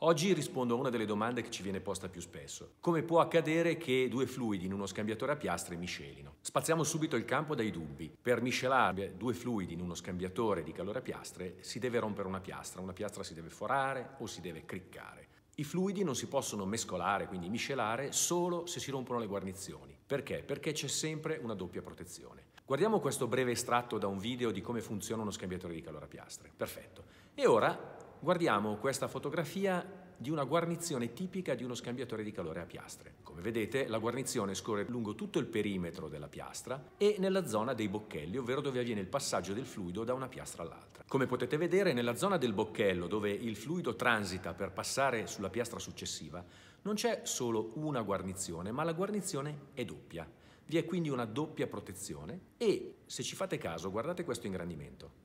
Oggi rispondo a una delle domande che ci viene posta più spesso. Come può accadere che due fluidi in uno scambiatore a piastre miscelino? Spaziamo subito il campo dai dubbi. Per miscelare due fluidi in uno scambiatore di calore a piastre si deve rompere una piastra, una piastra si deve forare o si deve criccare. I fluidi non si possono mescolare, quindi miscelare, solo se si rompono le guarnizioni. Perché? Perché c'è sempre una doppia protezione. Guardiamo questo breve estratto da un video di come funziona uno scambiatore di calore a piastre. Perfetto. E ora Guardiamo questa fotografia di una guarnizione tipica di uno scambiatore di calore a piastre. Come vedete, la guarnizione scorre lungo tutto il perimetro della piastra e nella zona dei bocchelli, ovvero dove avviene il passaggio del fluido da una piastra all'altra. Come potete vedere, nella zona del bocchello, dove il fluido transita per passare sulla piastra successiva, non c'è solo una guarnizione, ma la guarnizione è doppia. Vi è quindi una doppia protezione e, se ci fate caso, guardate questo ingrandimento.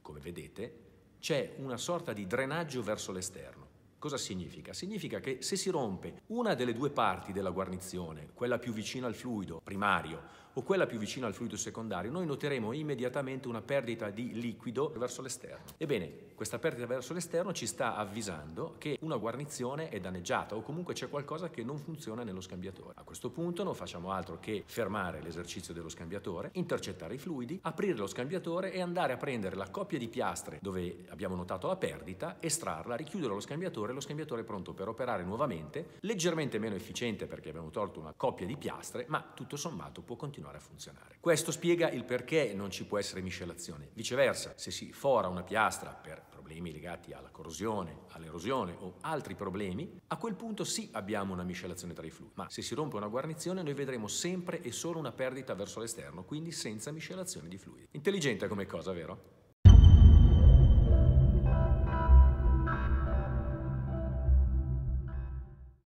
Come vedete, c'è una sorta di drenaggio verso l'esterno. Cosa significa? Significa che se si rompe una delle due parti della guarnizione, quella più vicina al fluido primario o quella più vicina al fluido secondario, noi noteremo immediatamente una perdita di liquido verso l'esterno. Ebbene, questa perdita verso l'esterno ci sta avvisando che una guarnizione è danneggiata o comunque c'è qualcosa che non funziona nello scambiatore. A questo punto non facciamo altro che fermare l'esercizio dello scambiatore, intercettare i fluidi, aprire lo scambiatore e andare a prendere la coppia di piastre dove abbiamo notato la perdita, estrarla, richiudere lo scambiatore scambiatore, lo scambiatore è pronto per operare nuovamente, leggermente meno efficiente perché abbiamo tolto una coppia di piastre, ma tutto sommato può continuare a funzionare. Questo spiega il perché non ci può essere miscelazione. Viceversa, se si fora una piastra per problemi legati alla corrosione, all'erosione o altri problemi, a quel punto sì abbiamo una miscelazione tra i fluidi, ma se si rompe una guarnizione noi vedremo sempre e solo una perdita verso l'esterno, quindi senza miscelazione di fluidi. Intelligente come cosa, vero?